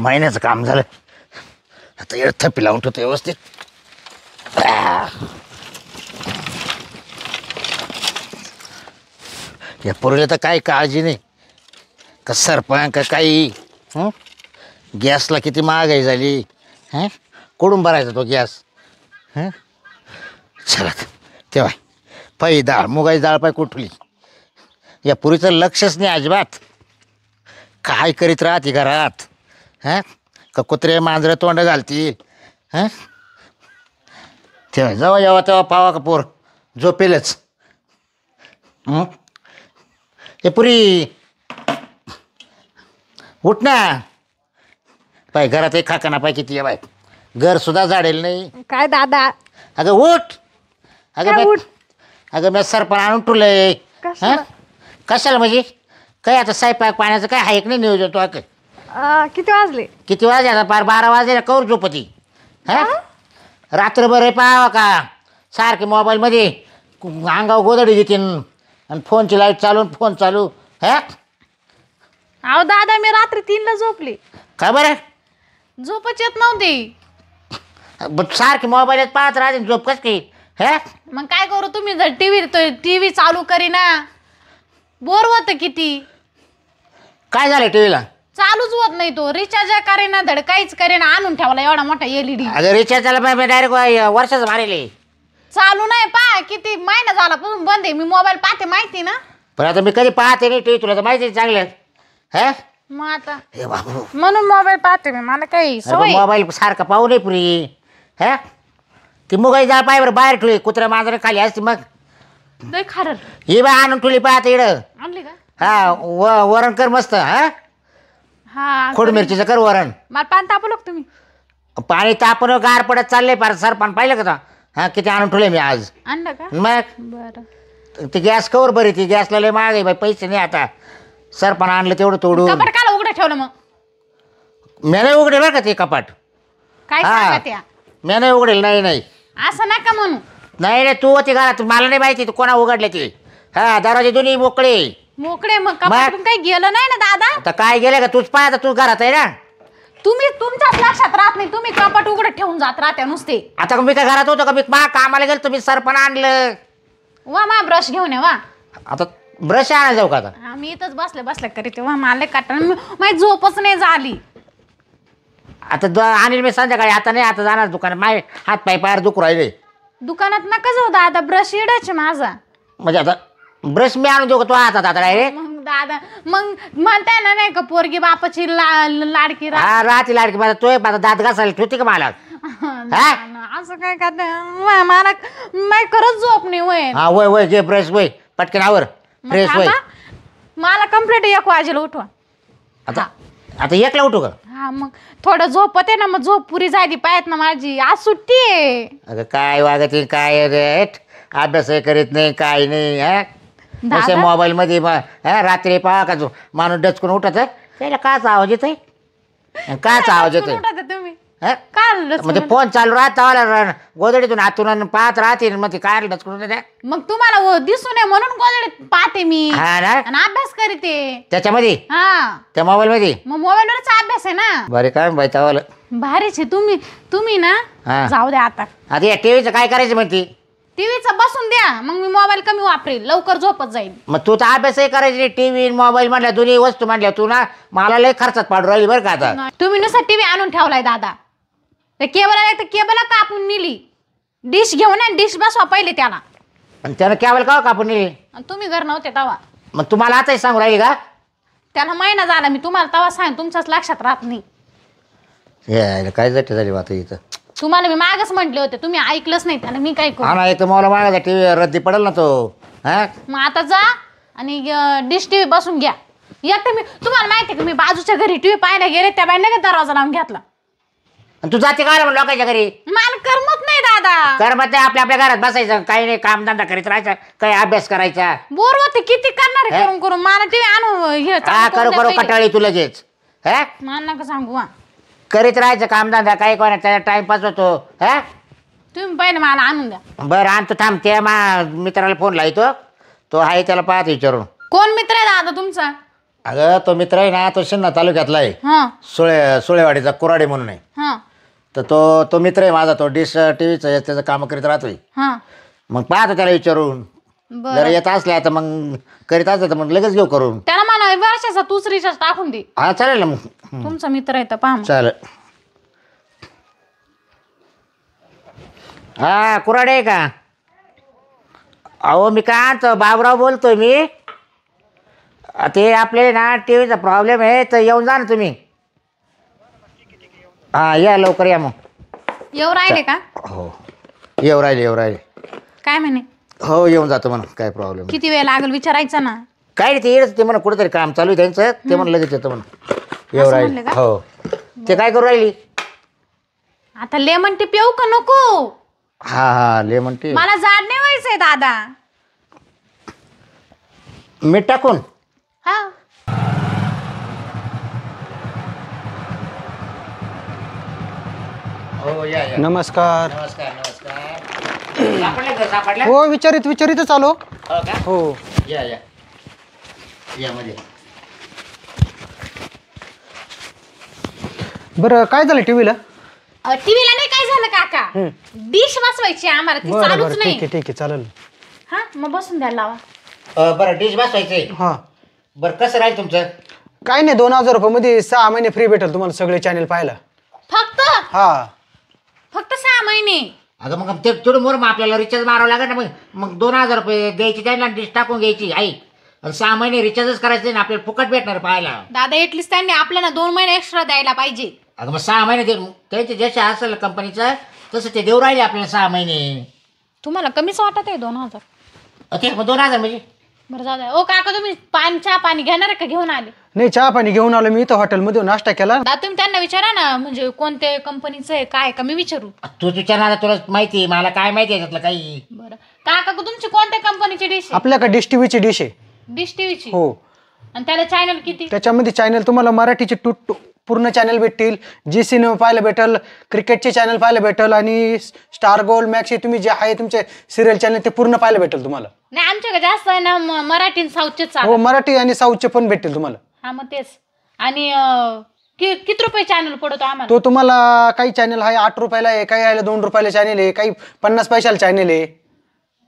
महिन्याचं काम झालं आता एड थप्पी लावून ठेवतो व्यवस्थित या पोरीला तर काही काळजी नाही का सरपण का काही गॅसला किती महागाई झाली हं कोडून भरायचा तो गॅस हां चला तेव्हा पाई डाळ मुगाई डाळ पाय कुठली या पुरीचं लक्षच नाही अजिबात काय करीत राहते घरात हा का कुत्रे मांजरं तोंड घालतील हा तेव्हा जेव्हा तेव्हा पावा कपूर झोपेलच हं? ए पुरी उठ ना पाय घरात एक खाकाना पाय किती बाय घर सुद्धा झाडेल नाही काय दादा अगं उठ अगं उठ? मी अगं मी सरपण आणून ठुलंय कशाला? कशाला म्हणजे काय आता सायपाक पाण्याचं काय हायक नाही नियोजन तो काय किती वाजले किती वाजले आता पार बारा वाजले कौर झोपती हा रात्रभर आहे पाहावा का सारखे मोबाईलमध्ये अंगावर गोदडी घेतीन आणि फोनची लाईट चालू फोन चालू हा अहो दादा मी रात्री तीनला झोपले का बरं झोपच येत नव्हती सारखे मोबाईल पाहत राहते झोप कस की हा मग काय करू तुम्ही जर टी व्ही टी व्ही चालू करीना बोर होतं किती काय झालं टी व्हीला होत नाही तो रिचार्ज करे ना धडकाईच काहीच करेना आणून ठेवला एवढा मोठा एलईडी e अगं रिचार्जला डायरेक्ट वर्षच भरले चालू नाही पा किती महिना झाला पण बंद आहे मी मोबाईल पाहते माहिती ना पण आता मी कधी पाहते नाही टीव्ही तुला माहिती आहे म्हणून मोबाईल पाहते मी मला काही मोबाईल सारखा पाहू नाही पुरी हे ती मुग जा पाय बरं बाहेर ठेवली कुत्रा माझ्या खाली असते मग खर हे बाय आणून ठेवली पाहते इड का हा व वरण कर मस्त हा हा खोड मिरचीचं कर वरण मला पान तापू लोक तुम्ही पाणी तापून गार पडत चालले पार सरपान पाहिलं का हा किती आणून ठेवले मी आज आणलं का मग बरं ती गॅस कवर बरी ती गॅसला लय महाग आहे बाई पैसे नाही आता पण आणलं तेवढं तोडून कपाट काय उघडं ठेवलं मग मी नाही उघडेल का ते कपाट काय हा. नाही उघडेल नाही नाही असं नका म्हणू नाही नाही तू होती घरात मला नाही माहिती कोणा उघडले ते हा दरवाजे दोन्ही मोकळे मोकळे मग काही गेलं नाही ना दादा आता काय गेलं का तूच पाय तू घरात आहे ना तुम्ही तुमच्याच लक्षात राहत नाही तुम्ही कपाट उघड ठेवून जात राहत्या नुसते आता मी काय घरात होतो का मी पहा कामाला गेलो तुम्ही सरपण आणलं वा मा ब्रश घेऊन ये वा आता ब्रश आणायला जाऊ का आता मी इथंच बसले बसले करीत वा माले काटा माझी झोपच नाही झाली आता द- आणील मी संध्याकाळी आता नाही आता जाणार दुकानात माय हात पाय पायर दुखू राहिले दुकानात नका जाऊ दादा ब्रश इडायचे माझा म्हणजे आता ब्रश मी आणून देऊ का तो आता रे मग दादा मग म्हणताय ना नाही का पोरगी बापाची लाडकी रा- राहते लाडकी माझा तोय माझा दात घासायला ठेवते का मला असं काय का मला खरंच झोप नाही वय हा वय वय घे ब्रश वय पटकन आवर फ्रेश वय मला कम्प्लीट एक वाजेला उठवा आता आता एकला उठू का हा मग थोडं झोपते ना मग झोप पुरी झाली पाहत ना माझी आज सुट्टी आहे अगं काय वागत काय रेट अभ्यास करीत नाही काय नाही हा असे मोबाईल मोबाईलमध्ये रात्री पहा का जो माणूस डचकून उठत त्याला काच आवाज येतोय काच आवाज येतोय तुम्ही म्हणजे फोन चालू राहता गोदडीतून आतून पाहत राहते मग ते काय डचकून मग तुम्हाला दिसून दिसू नये म्हणून गोदडीत पाहते मी अभ्यास करते त्याच्यामध्ये हा त्या मध्ये मग मोबाईलवरच अभ्यास आहे ना बरे काय बाई तवाला भारीच आहे तुम्ही तुम्ही ना जाऊ द्या आता आता या टीव्हीचं काय करायचं म्हणते टीव्हीचा बसून द्या मग मी मोबाईल कमी वापरेल लवकर झोपत जाईल मग तू तर अभ्यासही करायची टीव्ही मोबाईल म्हणल्या दोन्ही वस्तू म्हणल्या तू ना मला लय खर्चात पाडू राहिली बरं का तुम्ही नुसता टीव्ही आणून ठेवलाय दादा ते केबल आले तर केबल कापून नेली डिश घेऊन डिश बसवा पहिले त्याला आणि त्यानं केबल का हो कापून नेली आणि तुम्ही घर नव्हते तवा मग तुम्हाला आताही सांगू राहील का त्याला महिना झाला मी तुम्हाला तवा सांग तुमच्याच लक्षात राहत नाही काय झाली बा इथं तुम्हाला मी मागच म्हटले होते तुम्ही ऐकलंच नाही त्याला मी काय करू हा तर मला टीव्ही रद्दी पडल ना तो मग आता जा आणि डिश टीव्ही बसून घ्या तर मी तुम्हाला माहिती आहे का मी बाजूच्या घरी टीव्ही पाहायला गेले त्या बाईने का दरवाजा लावून घेतला तू जाते का रे लोकांच्या घरी मान करमत नाही दादा करमत नाही आपल्या आपल्या घरात बसायचं काही नाही काम धंदा करीत राहायचा काही अभ्यास करायचा बोर होते किती करणार करून करून मला टी व्ही आणू हे करू करू कटाळी तू सांगू हा करीत राहायचं कामधंदा काही कोणा त्याचा टाइमपास होतो हा तुम्ही पहिले मला आणून द्या बरं आणतो थांब त्या मा मित्राला फोन लावतो तो आहे त्याला पाहत विचारून कोण मित्र आहे दादा तुमचा अगं तो मित्र आहे ना तो शिन्ना तालुक्यातला आहे सुळे सुळेवाडीचा कुराडे म्हणून आहे तर तो तो मित्र आहे माझा तो डिश टी व्हीचं त्याचं काम करीत राहतोय मग पाहतो त्याला विचारून जर येत असल्या तर मग करीत असलं तर मग लगेच घेऊ करून नाही वर्षाचा तूच रिचार्ज टाकून दे चालेल ना मग तुमचा मित्र आहे तर पाहा चालेल हा कुराडे का अहो मी का तो बाबराव बोलतोय मी ते आपले ना टी व्हीचा प्रॉब्लेम आहे तर येऊन जा ना तुम्ही हा या लवकर या मग येऊ राहिले का हो येऊ राहिले येऊ राहिले काय म्हणे हो येऊन जातो म्हणून काय प्रॉब्लेम किती वेळ लागेल विचारायचा ना काय नाही ते येत ते म्हणा कुठेतरी काम चालू आहे त्यांचं ते म्हणून लगेच येतं म्हणून येऊ हो ते काय करू राहिली आता लेमन टी पिऊ का नको हा हा लेमन टी मला जाड नाही व्हायचंय दादा मीठ टाकून हा हो या नमस्कार नमस्कार नमस्कार हो विचारित विचारितच आलो हो हो या या यामध्ये बरं काय झालं टीव्हीला टीव्हीला नाही काय झालं काका डिश वाचवायची आम्हाला ती चालूच ठीक आहे ठीक आहे चालेल हा मग बसून द्या लावा बरं डिश बसवायचे हा बरं कसं राहील तुमचं काय नाही दोन हजार मध्ये सहा महिने फ्री भेटेल तुम्हाला सगळे चॅनल पाहायला फक्त हा फक्त सहा महिने अगं मग ते मोर मग आपल्याला रिचार्ज मारावं लागेल ना मग मग दोन हजार रुपये द्यायची त्यांना डिश टाकून घ्यायची आई सहा महिने रिचार्जच करायचे ना आपल्याला फुकट भेटणार पाहायला दादा एटलीस्ट त्यांनी आपल्याला दोन महिने एक्स्ट्रा द्यायला पाहिजे अगं मग सहा महिने देऊ त्यांचे जसे असेल कंपनीचं तसं ते देऊ राहिले आपल्याला सहा महिने तुम्हाला कमीच वाटत आहे दोन हजार ओके मग दोन हजार म्हणजे बरं झालं ओ काका तुम्ही पाणी चहा पाणी घेणार का घेऊन आले नाही चहा पाणी घेऊन आलो मी इथं हॉटेलमध्ये नाश्ता केला दादा तुम्ही त्यांना विचारा ना म्हणजे कोणत्या कंपनीचं आहे काय का मी विचारू तू विचारणार तुला माहिती आहे, मला काय माहिती आहे त्यातलं काही बरं काका तुमची कोणत्या कंपनीची डिश आपल्या का डिश टीव्हीची डिश आहे डिश टीव्हीची हो आणि त्याला चॅनल किती त्याच्यामध्ये चॅनल तुम्हाला मराठीचे टू पूर्ण चॅनल भेटतील जी सिनेमा पाहायला भेटल क्रिकेटचे चॅनल पाहायला भेटल आणि स्टार गोल मॅक्स हे तुम्ही जे आहे तुमचे सिरियल चॅनल ते पूर्ण पाहायला भेटेल तुम्हाला नाही आमच्याकडे जास्त आहे ना मराठी साऊथचे हो मराठी आणि साऊथचे हो, पण भेटतील तुम्हाला हा मग तेच आणि किती रुपये चॅनल पडतो आम्हाला तो तुम्हाला काही चॅनल आहे आठ रुपयाला आहे काही आहे दोन रुपयाला चॅनल आहे काही पन्नास पैशाला चॅनल आहे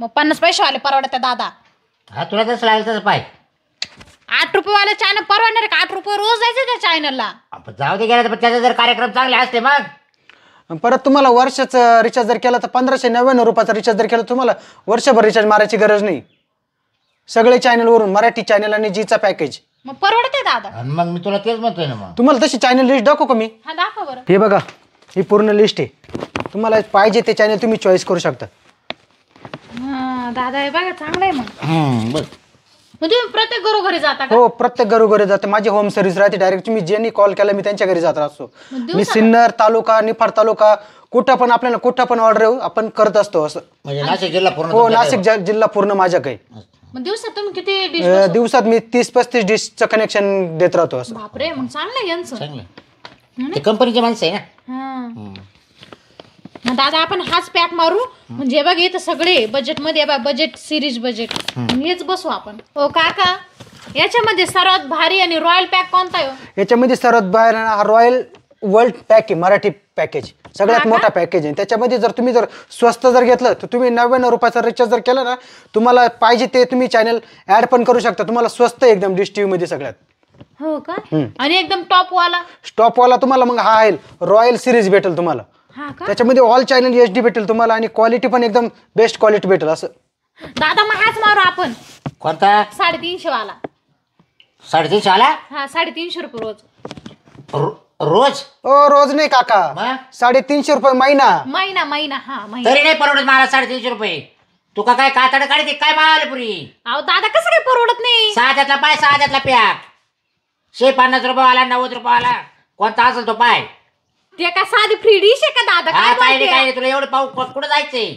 मग पन्नास पैसे आले परवडत दादा हा तुला कसं लागेल तसं पाय आठ रुपयेवाला चॅनल परवडणार का आठ रुपये रोज जायचं त्या चॅनलला जाऊ दे गेला तर त्याचे जर कार्यक्रम चांगले असते मग परत तुम्हाला वर्षाचं रिचार्ज जर केला तर पंधराशे नव्याण्णव रुपयाचा रिचार्ज जर केला तुम्हाला वर्षभर रिचार्ज मारायची गरज नाही सगळे चॅनलवरून मराठी चॅनल आणि जीचा पॅकेज मग परवडते दादा मग मी तुला तेच म्हणतोय ना मग तुम्हाला तशी चॅनल लिस्ट दाखव का मी दाखव हे बघा ही पूर्ण लिस्ट आहे तुम्हाला पाहिजे ते चॅनल तुम्ही चॉईस करू शकता दादा हे बघा चांगलं आहे मग बघ म्हणजे प्रत्येक घरोघरी जाता का हो प्रत्येक घरोघरी जाते माझी होम सर्व्हिस राहते डायरेक्ट मी ज्यांनी कॉल केला मी त्यांच्या घरी जात असतो मी सिन्नर तालुका निफाड तालुका कुठं पण आपल्याला कुठं पण ऑर्डर आपण करत असतो असं म्हणजे नाशिक जिल्हा पूर्ण हो नाशिक जिल्हा पूर्ण माझ्याकडे मग दिवसात तुम्ही किती दिवसात मी तीस पस्तीस डिशचं कनेक्शन देत राहतो असं बापरे मग चांगलं कंपनीचे माणसं आहे ना दादा आपण हाच पॅक मारू म्हणजे बघ येत सगळे बजेट मध्ये बजेट सिरीज बजेट हेच बसू आपण हो काका याच्यामध्ये सर्वात भारी आणि रॉयल पॅक कोणता आहे हो? याच्यामध्ये सर्वात भारी रॉयल वर्ल्ड पॅक आहे मराठी पॅकेज सगळ्यात मोठा पॅकेज आहे त्याच्यामध्ये जर तुम्ही जर स्वस्त जर घेतलं तर तुम्ही नव्याण्णव रुपयाचा रिचार्ज जर केला ना तुम्हाला पाहिजे ते तुम्ही चॅनल ऍड पण करू शकता तुम्हाला स्वस्त एकदम डिश टीव्ही मध्ये सगळ्यात हो का आणि एकदम टॉप वाला तुम्हाला मग हा आहे रॉयल सिरीज भेटेल तुम्हाला हा त्याच्यामध्ये ऑल चॅनल एच डी भेटेल तुम्हाला आणि क्वालिटी पण एकदम बेस्ट क्वालिटी भेटेल असं दादा मग हाच मारू आपण कोणता साडेतीनशे वाला साडेतीनशे आला हा साडेतीनशे रुपये रोज रोज ओ रोज नाही काका साडेतीनशे रुपये महिना महिना महिना हा महिना तरी नाही परवडत मला साडेतीनशे रुपये तुका काय कातड काढते काय माल पुरी अहो दादा कसं काय परवडत नाही सहा त्यातला पाय सहा त्यातला पॅक शे पन्नास रुपये आला नव्वद रुपये आला कोणता असेल तो पाय ते का साधी फ्री डिश आहे का दादा काय काय काय तुला एवढं पाऊ कुठं जायचंय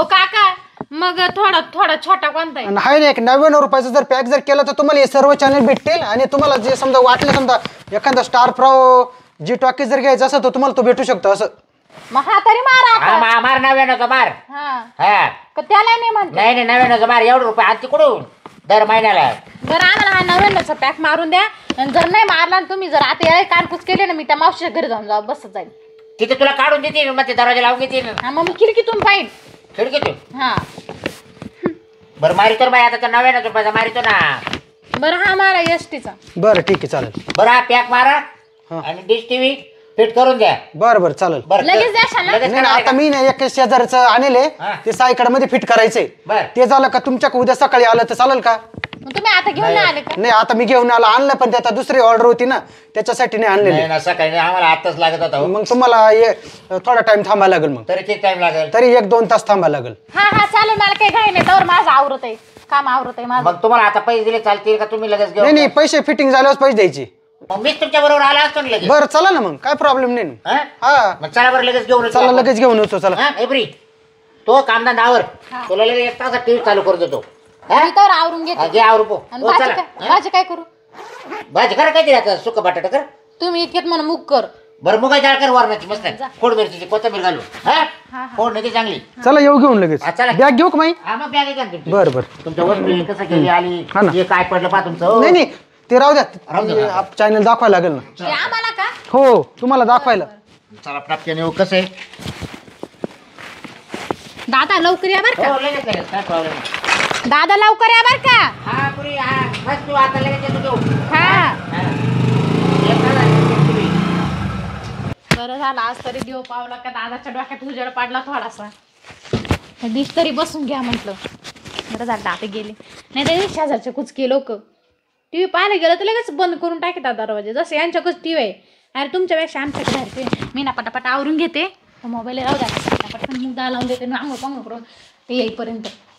ओ काका मग थोडा थोडा छोटा कोणता आहे आणि ना एक नव्याण्णव रुपयाचा जर पॅक जर केला तर तुम्हाला हे सर्व चॅनल भेटतील आणि तुम्हाला जे समजा वाटलं समजा एखादा स्टार प्रो जी टॉकीज जर घ्यायचं असं तर तुम्हाला तो भेटू शकतो असं मग हा तरी हा मार नव्यानं मार हा हा का त्याला नाही म्हणते नाही नाही नव्यानं मार एवढं रुपये आधी कुठून दर महिन्याला बरं आम्हाला हा नव्याण्णवचा पॅक मारून द्या आणि जर नाही मारला तुम्ही जर आता याला कानपूस केले ना मी त्या मावशीच्या घरी जाऊन जाऊ बसत जाईल तिथे तुला काढून देते मग ते दरवाजा लावून घेते हा मग मी खिडकीतून पाहिन खिडकीतून हा बरं तर बाई आता तर नव्याण्णव रुपयाचा मारितो ना बरं हा मारा एस टीचा बरं ठीक आहे चालेल बरं हा पॅक मारा आणि डिश टीव्ही फिट करून द्या बर बर चालेल आता मी ना एक शेजारचं आणले ते सायकड मध्ये फिट करायचंय ते झालं का तुमच्या उद्या सकाळी आलं तर चालेल का तुम्ही आता घेऊन आले का नाही आता मी घेऊन आलो आणलं पण ते आता दुसरी ऑर्डर होती ना त्याच्यासाठी नाही आणले ना सकाळी आम्हाला आताच लागत होता हो. मग तुम्हाला थोडा टाइम थांबायला लागेल मग तरी किती टाइम लागेल तरी एक दोन तास थांबायला लागेल हा हा चालेल मला काही घाई नाही तर माझं आवरत आहे काम आवरत आहे मग तुम्हाला आता पैसे दिले चालतील का तुम्ही लगेच नाही नाही पैसे फिटिंग झाल्यावर पैसे द्यायचे मम्मीच तुमच्या बरोबर आला असतो ना लगेच बरं चला ना मग काय प्रॉब्लेम नाही चला बरं लगेच घेऊन चला लगेच घेऊन येतो चला एप्री तो कांदा आवर तुला लगेच एक तास टीव्ही चालू करून देतो आवरून घे आवर हो, भाजी चला काय भाजी करू भाजी करा काय तिला सुक बटाटा कर तुम्ही इतक्यात म्हणा मुख कर बरं मग काय कर वरणाची मस्त फोड मिरची कोथंबीर घालू हा, फोड नाही चांगली चला येऊ घेऊन लगेच चला. बॅग घेऊ का बॅग बरं बरं तुमच्या वस्तू कसं केली आली काय पडलं पा तुमचं नाही ते राहू द्या. चॅनल दाखवायला लागेल ना आम्हाला का हो तुम्हाला दाखवायला चला दादा लवकर या बर का हो, काय दादा लवकर या बर का हा तू आता लगेच हा बरं झालं आज तरी देव पावला का दादाच्या डोक्यात उजेड पाडला थोडासा दिस तरी बसून घ्या म्हटलं बरं झालं आता गेले नाही तर शेजारचे कुचके लोक टी व्ही पाहायला गेलं तर लगेच बंद करून टाकतात दरवाजे जसं यांच्याकडे टी व्ही आहे अरे तुमच्यापेक्षा आमच्याकडे मी ना पटापट आवरून घेते मोबाईल राहू द्या पटापट पण लावून देते आंघोळ पांघोळ करून ते येईपर्यंत